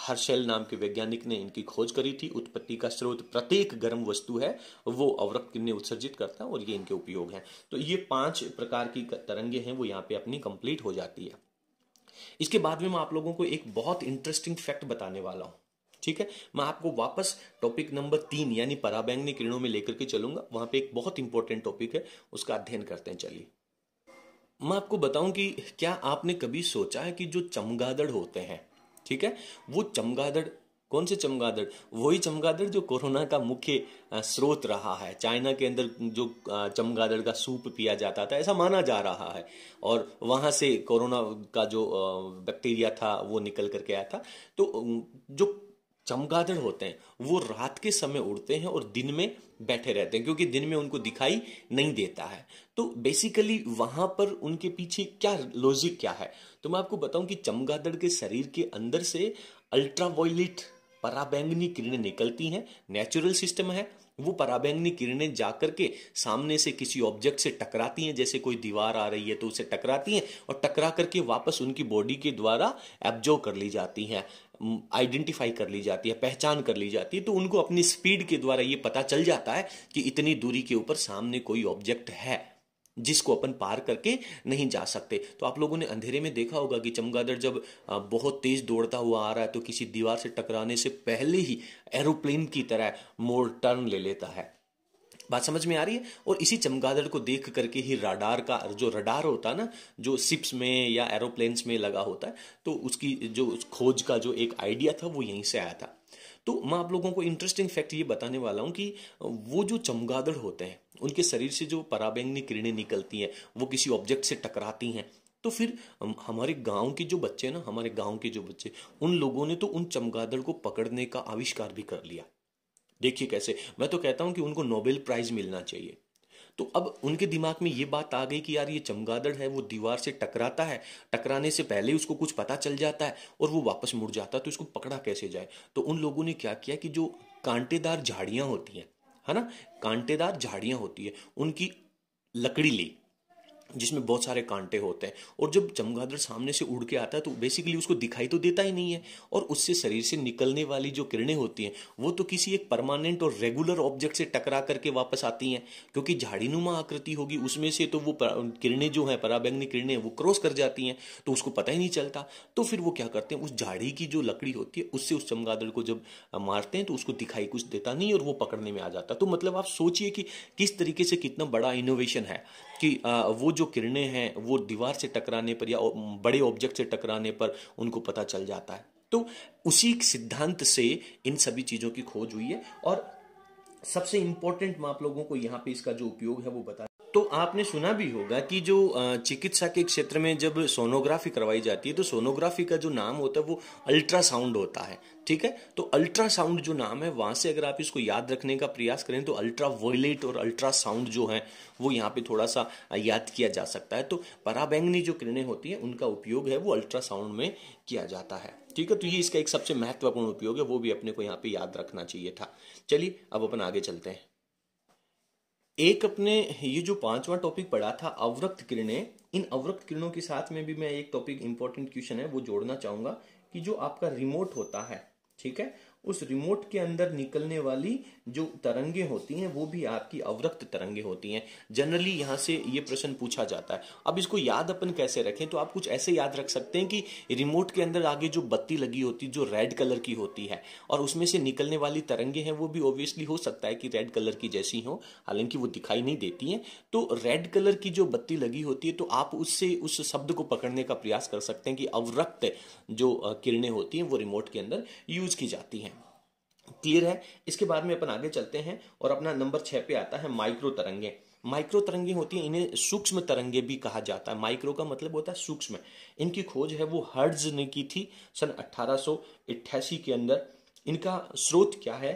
हर्षेल नाम के वैज्ञानिक ने इनकी खोज करी थी उत्पत्ति का स्रोत प्रत्येक गर्म वस्तु है वो अवरक्त किरणें उत्सर्जित करता है और ये इनके उपयोग हैं तो ये पांच प्रकार की तरंगे हैं वो यहाँ पे अपनी कंप्लीट हो जाती है इसके बाद में मैं आप लोगों को एक बहुत इंटरेस्टिंग फैक्ट बताने वाला हूँ ठीक है मैं आपको वापस टॉपिक नंबर तीन यानी पराबैंगनी किरणों में लेकर के चलूंगा वहां पे एक बहुत इंपॉर्टेंट टॉपिक है उसका अध्ययन करते हैं चलिए मैं आपको बताऊं कि क्या आपने कभी सोचा है कि जो चमगादड़ होते हैं ठीक है वो चमगादड़ कौन से चमगादड़ वही चमगादड़ जो कोरोना का मुख्य स्रोत रहा है चाइना के अंदर जो चमगादड़ का सूप पिया जाता था ऐसा माना जा रहा है और वहां से कोरोना का जो बैक्टीरिया था वो निकल करके आया था तो जो चमगादड़ होते हैं वो रात के समय उड़ते हैं और दिन में बैठे रहते हैं क्योंकि दिन में उनको दिखाई नहीं देता है तो बेसिकली वहां पर उनके पीछे क्या लॉजिक क्या है तो मैं आपको बताऊं कि चमगादड़ के शरीर के अंदर से अल्ट्रावायलेट पराबैंगनी किरणें निकलती हैं नेचुरल सिस्टम है वो पराबैंगनी किरणें जाकर के सामने से किसी ऑब्जेक्ट से टकराती हैं जैसे कोई दीवार आ रही है तो उसे टकराती हैं और टकरा करके वापस उनकी बॉडी के द्वारा एब्जॉर्व कर ली जाती हैं आइडेंटिफाई कर ली जाती है पहचान कर ली जाती है तो उनको अपनी स्पीड के द्वारा ये पता चल जाता है कि इतनी दूरी के ऊपर सामने कोई ऑब्जेक्ट है जिसको अपन पार करके नहीं जा सकते तो आप लोगों ने अंधेरे में देखा होगा कि चमगादड़ जब बहुत तेज दौड़ता हुआ आ रहा है तो किसी दीवार से टकराने से पहले ही एरोप्लेन की तरह मोड़ टर्न ले लेता है बात समझ में आ रही है और इसी चमगादड़ को देख करके ही रडार का जो रडार होता है ना जो शिप्स में या एरोप्लेन्स में लगा होता है तो उसकी जो खोज का जो एक आइडिया था वो यहीं से आया था तो मैं आप लोगों को इंटरेस्टिंग फैक्ट ये बताने वाला हूँ कि वो जो चमगादड़ होते हैं उनके शरीर से जो पराबैंगनी किरणें निकलती हैं वो किसी ऑब्जेक्ट से टकराती हैं तो फिर हमारे गांव के जो बच्चे ना हमारे गांव के जो बच्चे उन लोगों ने तो उन चमगादड़ को पकड़ने का आविष्कार भी कर लिया देखिए कैसे मैं तो कहता हूं कि उनको नोबेल प्राइज मिलना चाहिए तो अब उनके दिमाग में ये बात आ गई कि यार ये चमगादड़ है वो दीवार से टकराता है टकराने से पहले उसको कुछ पता चल जाता है और वो वापस मुड़ जाता है तो इसको पकड़ा कैसे जाए तो उन लोगों ने क्या किया कि जो कांटेदार झाड़ियाँ होती हैं है ना कांटेदार झाड़ियाँ होती है उनकी लकड़ी ली जिसमें बहुत सारे कांटे होते हैं और जब चमगादड़ सामने से उड़ के आता है तो बेसिकली उसको दिखाई तो देता ही नहीं है और उससे शरीर से निकलने वाली जो किरणें होती हैं वो तो किसी एक परमानेंट और रेगुलर ऑब्जेक्ट से टकरा करके वापस आती हैं क्योंकि झाड़ीनुमा आकृति होगी उसमें से तो वो किरणें जो हैं पराबैंगनी किरणें वो क्रॉस कर जाती हैं तो उसको पता ही नहीं चलता तो फिर वो क्या करते हैं उस झाड़ी की जो लकड़ी होती है उससे उस चमगादड़ को जब मारते हैं तो उसको दिखाई कुछ देता नहीं और वो पकड़ने में आ जाता तो मतलब आप सोचिए कि किस तरीके से कितना बड़ा इनोवेशन है कि वो जो किरणें हैं वो दीवार से टकराने पर या बड़े ऑब्जेक्ट से टकराने पर उनको पता चल जाता है तो उसी सिद्धांत से इन सभी चीज़ों की खोज हुई है और सबसे इंपॉर्टेंट मैं आप लोगों को यहाँ पे इसका जो उपयोग है वो बता तो आपने सुना भी होगा कि जो चिकित्सा के क्षेत्र में जब सोनोग्राफी करवाई जाती है तो सोनोग्राफी का जो नाम होता है वो अल्ट्रासाउंड होता है ठीक है तो अल्ट्रासाउंड जो नाम है वहां से अगर आप इसको याद रखने का प्रयास करें तो अल्ट्रा वोलेट और अल्ट्रासाउंड जो है वो यहाँ पे थोड़ा सा याद किया जा सकता है तो पराबैंगनी जो किरणें होती हैं उनका उपयोग है वो अल्ट्रासाउंड में किया जाता है ठीक है तो ये इसका एक सबसे महत्वपूर्ण उपयोग है वो भी अपने को यहाँ पे याद रखना चाहिए था चलिए अब अपन आगे चलते हैं एक अपने ये जो पांचवा टॉपिक पढ़ा था अवरक्त किरणें इन अवरक्त किरणों के साथ में भी मैं एक टॉपिक इंपॉर्टेंट क्वेश्चन है वो जोड़ना चाहूंगा कि जो आपका रिमोट होता है ठीक है उस रिमोट के अंदर निकलने वाली जो तरंगे होती हैं वो भी आपकी अवरक्त तरंगे होती हैं जनरली यहाँ से ये प्रश्न पूछा जाता है अब इसको याद अपन कैसे रखें तो आप कुछ ऐसे याद रख सकते हैं कि रिमोट के अंदर आगे जो बत्ती लगी होती है जो रेड कलर की होती है और उसमें से निकलने वाली तरंगे हैं वो भी ऑब्वियसली हो सकता है कि रेड कलर की जैसी हो हालांकि वो दिखाई नहीं देती हैं तो रेड कलर की जो बत्ती लगी होती है तो आप उससे उस शब्द को पकड़ने का प्रयास कर सकते हैं कि अवरक्त जो किरणें होती हैं वो रिमोट के अंदर यूज की जाती हैं क्लियर है इसके बाद में अपन आगे चलते हैं और अपना नंबर छः पे आता है माइक्रो तरंगे माइक्रो तरंगे होती हैं इन्हें सूक्ष्म तरंगे भी कहा जाता है माइक्रो का मतलब होता है सूक्ष्म इनकी खोज है वो हर्ज ने की थी सन अट्ठारह के अंदर इनका स्रोत क्या है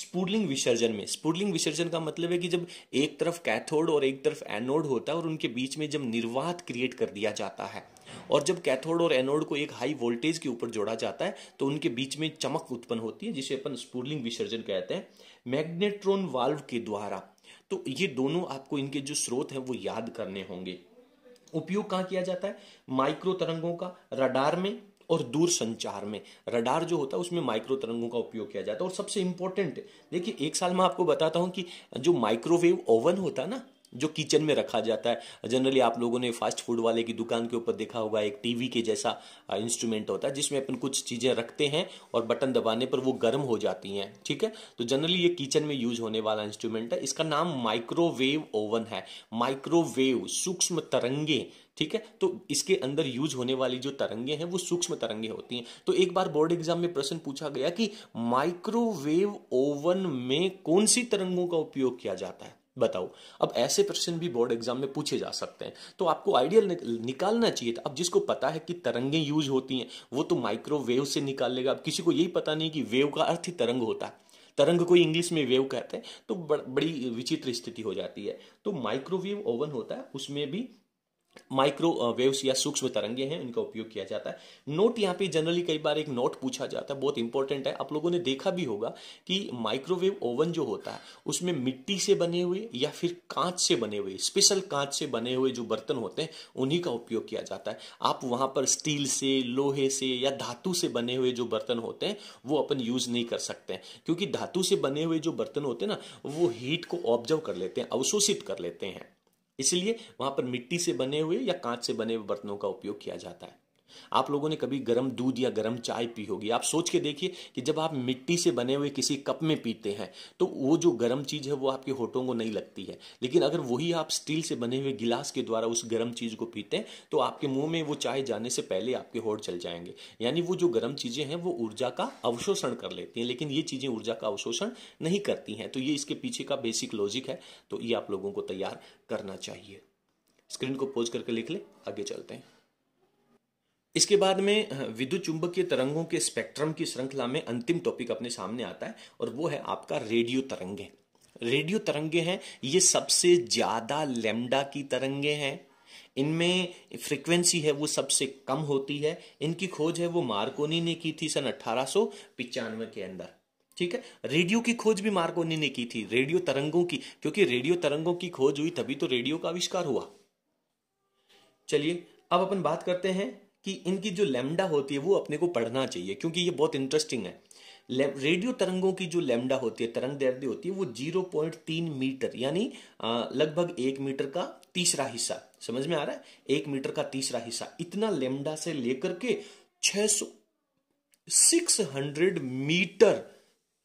स्पूडलिंग विसर्जन में स्पूडलिंग विसर्जन का मतलब है कि जब एक तरफ कैथोड और एक तरफ एनोड होता है और उनके बीच में जब निर्वात क्रिएट कर दिया जाता है और जब कैथोड और एनोड को एक हाई वोल्टेज के ऊपर जोड़ा जाता है तो उनके बीच में चमक उत्पन्न होती है जिसे अपन स्पूलिंग विसर्जन कहते हैं मैग्नेट्रॉन वाल्व के द्वारा तो ये दोनों आपको इनके जो स्रोत हैं वो याद करने होंगे उपयोग कहाँ किया जाता है माइक्रो तरंगों का रडार में और दूर संचार में रडार जो होता है उसमें माइक्रो तरंगों का उपयोग किया जाता है और सबसे इंपॉर्टेंट देखिए एक साल में आपको बताता हूं कि जो माइक्रोवेव ओवन होता है ना जो किचन में रखा जाता है जनरली आप लोगों ने फास्ट फूड वाले की दुकान के ऊपर देखा होगा एक टीवी के जैसा इंस्ट्रूमेंट होता है जिसमें अपन कुछ चीज़ें रखते हैं और बटन दबाने पर वो गर्म हो जाती हैं ठीक है तो जनरली ये किचन में यूज होने वाला इंस्ट्रूमेंट है इसका नाम माइक्रोवेव ओवन है माइक्रोवेव सूक्ष्म तरंगे ठीक है तो इसके अंदर यूज होने वाली जो तरंगे हैं वो सूक्ष्म तरंगे होती हैं तो एक बार बोर्ड एग्जाम में प्रश्न पूछा गया कि माइक्रोवेव ओवन में कौन सी तरंगों का उपयोग किया जाता है बताओ अब ऐसे प्रश्न भी बोर्ड एग्जाम में पूछे जा सकते हैं तो आपको आइडियल निकालना चाहिए था अब जिसको पता है कि तरंगे यूज होती हैं वो तो माइक्रोवेव से निकाल लेगा अब किसी को यही पता नहीं कि वेव का अर्थ ही तरंग होता है तरंग को इंग्लिश में वेव कहते हैं तो बड़, बड़ी विचित्र स्थिति हो जाती है तो माइक्रोवेव ओवन होता है उसमें भी माइक्रो वेव्स या सूक्ष्म तरंगे हैं उनका उपयोग किया जाता है नोट यहाँ पे जनरली कई बार एक नोट पूछा जाता है बहुत इंपॉर्टेंट है आप लोगों ने देखा भी होगा कि माइक्रोवेव ओवन जो होता है उसमें मिट्टी से बने हुए या फिर कांच से बने हुए स्पेशल कांच से बने हुए जो बर्तन होते हैं उन्हीं का उपयोग किया जाता है आप वहां पर स्टील से लोहे से या धातु से बने हुए जो बर्तन होते हैं वो अपन यूज नहीं कर सकते हैं क्योंकि धातु से बने हुए जो बर्तन होते हैं ना वो हीट को ऑब्जर्व कर लेते हैं अवशोषित कर लेते हैं इसलिए वहां पर मिट्टी से बने हुए या कांच से बने हुए बर्तनों का उपयोग किया जाता है आप लोगों ने कभी गर्म दूध या गर्म चाय पी होगी आप सोच के देखिए कि जब आप मिट्टी से बने हुए किसी कप में पीते हैं तो वो जो गर्म चीज़ है वो आपके होठों को नहीं लगती है लेकिन अगर वही आप स्टील से बने हुए गिलास के द्वारा उस गर्म चीज़ को पीते हैं तो आपके मुंह में वो चाय जाने से पहले आपके होठ चल जाएंगे यानी वो जो गर्म चीज़ें हैं वो ऊर्जा का अवशोषण कर लेती हैं लेकिन ये चीज़ें ऊर्जा का अवशोषण नहीं करती हैं तो ये इसके पीछे का बेसिक लॉजिक है तो ये आप लोगों को तैयार करना चाहिए स्क्रीन को पोज करके लिख ले आगे चलते हैं इसके बाद में विद्युत चुंबकीय तरंगों के स्पेक्ट्रम की श्रृंखला में अंतिम टॉपिक अपने सामने आता है और वो है आपका रेडियो तरंगे रेडियो तरंगे हैं ये सबसे ज़्यादा लेमडा की तरंगे हैं इनमें फ्रीक्वेंसी है वो सबसे कम होती है इनकी खोज है वो मार्कोनी ने की थी सन अट्ठारह के अंदर ठीक है रेडियो की खोज भी मार्कोनी ने की थी रेडियो तरंगों की क्योंकि रेडियो तरंगों की खोज हुई तभी तो रेडियो का आविष्कार हुआ चलिए अब अपन बात करते हैं कि इनकी जो लेमडा होती है वो अपने को पढ़ना चाहिए क्योंकि ये बहुत इंटरेस्टिंग है रेडियो तरंगों की जो लेमडा होती है तरंग दैर्ध्य होती है वो 0.3 मीटर यानी लगभग एक मीटर का तीसरा हिस्सा समझ में आ रहा है एक मीटर का तीसरा हिस्सा इतना लेमडा से लेकर के 600 600 मीटर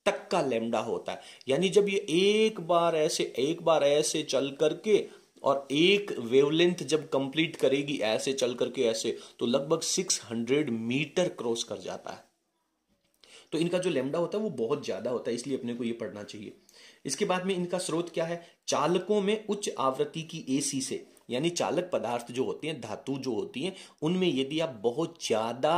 तक का लेमडा होता है यानी जब ये एक बार ऐसे एक बार ऐसे चल करके और एक वेवलेंथ जब कंप्लीट करेगी ऐसे चल करके ऐसे तो लगभग 600 मीटर क्रॉस कर जाता है तो इनका जो लेमडा होता है वो बहुत ज़्यादा होता है इसलिए अपने को ये पढ़ना चाहिए इसके बाद में इनका स्रोत क्या है चालकों में उच्च आवृत्ति की एसी से यानी चालक पदार्थ जो होते हैं धातु जो होती हैं उनमें यदि आप बहुत ज़्यादा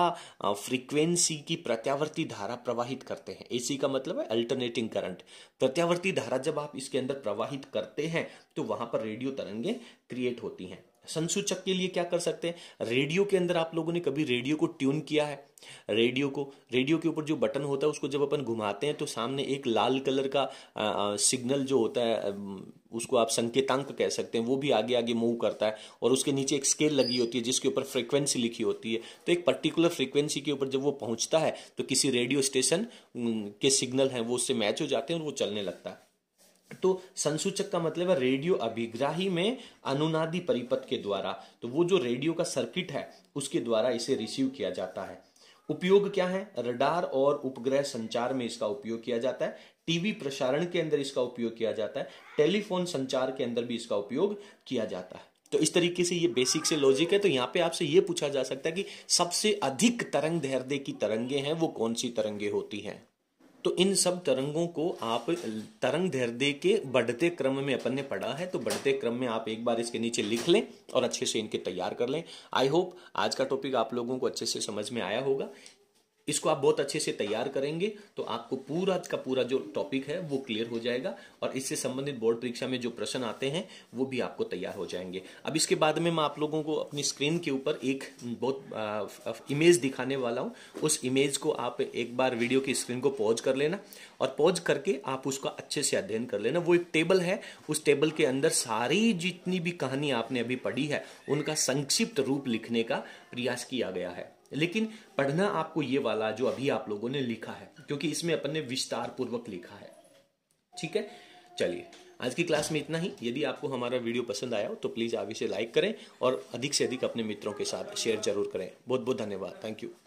फ्रीक्वेंसी की प्रत्यावर्ती धारा प्रवाहित करते हैं एसी का मतलब है अल्टरनेटिंग करंट प्रत्यावर्ती धारा जब आप इसके अंदर प्रवाहित करते हैं तो वहां पर रेडियो तरंगे क्रिएट होती हैं संसूचक के लिए क्या कर सकते हैं रेडियो के अंदर आप लोगों ने कभी रेडियो को ट्यून किया है रेडियो को रेडियो के ऊपर जो बटन होता है उसको जब अपन घुमाते हैं तो सामने एक लाल कलर का सिग्नल जो होता है उसको आप संकेतांक कह सकते हैं वो भी आगे आगे मूव करता है और उसके नीचे एक स्केल लगी होती है जिसके ऊपर फ्रीक्वेंसी लिखी होती है तो एक पर्टिकुलर फ्रीक्वेंसी के ऊपर जब वो पहुंचता है तो किसी रेडियो स्टेशन के सिग्नल हैं वो उससे मैच हो जाते हैं और वो चलने लगता है तो संसूचक का मतलब है रेडियो अभिग्राही में अनुनादी परिपथ के द्वारा तो वो जो रेडियो का सर्किट है उसके द्वारा इसे रिसीव किया जाता है उपयोग क्या है रडार और उपग्रह संचार में इसका उपयोग किया जाता है टीवी प्रसारण के अंदर इसका उपयोग किया जाता है टेलीफोन संचार के अंदर भी इसका उपयोग किया जाता है तो इस तरीके से ये बेसिक से लॉजिक है तो यहाँ पे आपसे ये पूछा जा सकता है कि सबसे अधिक तरंग धैर्य की तरंगे हैं वो कौन सी तरंगे होती हैं तो इन सब तरंगों को आप तरंग धैर्य के बढ़ते क्रम में अपन ने पढ़ा है तो बढ़ते क्रम में आप एक बार इसके नीचे लिख लें और अच्छे से इनके तैयार कर लें आई होप आज का टॉपिक आप लोगों को अच्छे से समझ में आया होगा इसको आप बहुत अच्छे से तैयार करेंगे तो आपको पूरा का पूरा जो टॉपिक है वो क्लियर हो जाएगा और इससे संबंधित बोर्ड परीक्षा में जो प्रश्न आते हैं वो भी आपको तैयार हो जाएंगे अब इसके बाद में मैं आप लोगों को अपनी स्क्रीन के ऊपर एक बहुत इमेज दिखाने वाला हूँ उस इमेज को आप एक बार वीडियो की स्क्रीन को पॉज कर लेना और पॉज करके आप उसका अच्छे से अध्ययन कर लेना वो एक टेबल है उस टेबल के अंदर सारी जितनी भी कहानी आपने अभी पढ़ी है उनका संक्षिप्त रूप लिखने का प्रयास किया गया है लेकिन पढ़ना आपको ये वाला जो अभी आप लोगों ने लिखा है क्योंकि इसमें अपन ने विस्तार पूर्वक लिखा है ठीक है चलिए आज की क्लास में इतना ही यदि आपको हमारा वीडियो पसंद आया हो तो प्लीज़ आप इसे लाइक करें और अधिक से अधिक अपने मित्रों के साथ शेयर जरूर करें बहुत बहुत धन्यवाद थैंक यू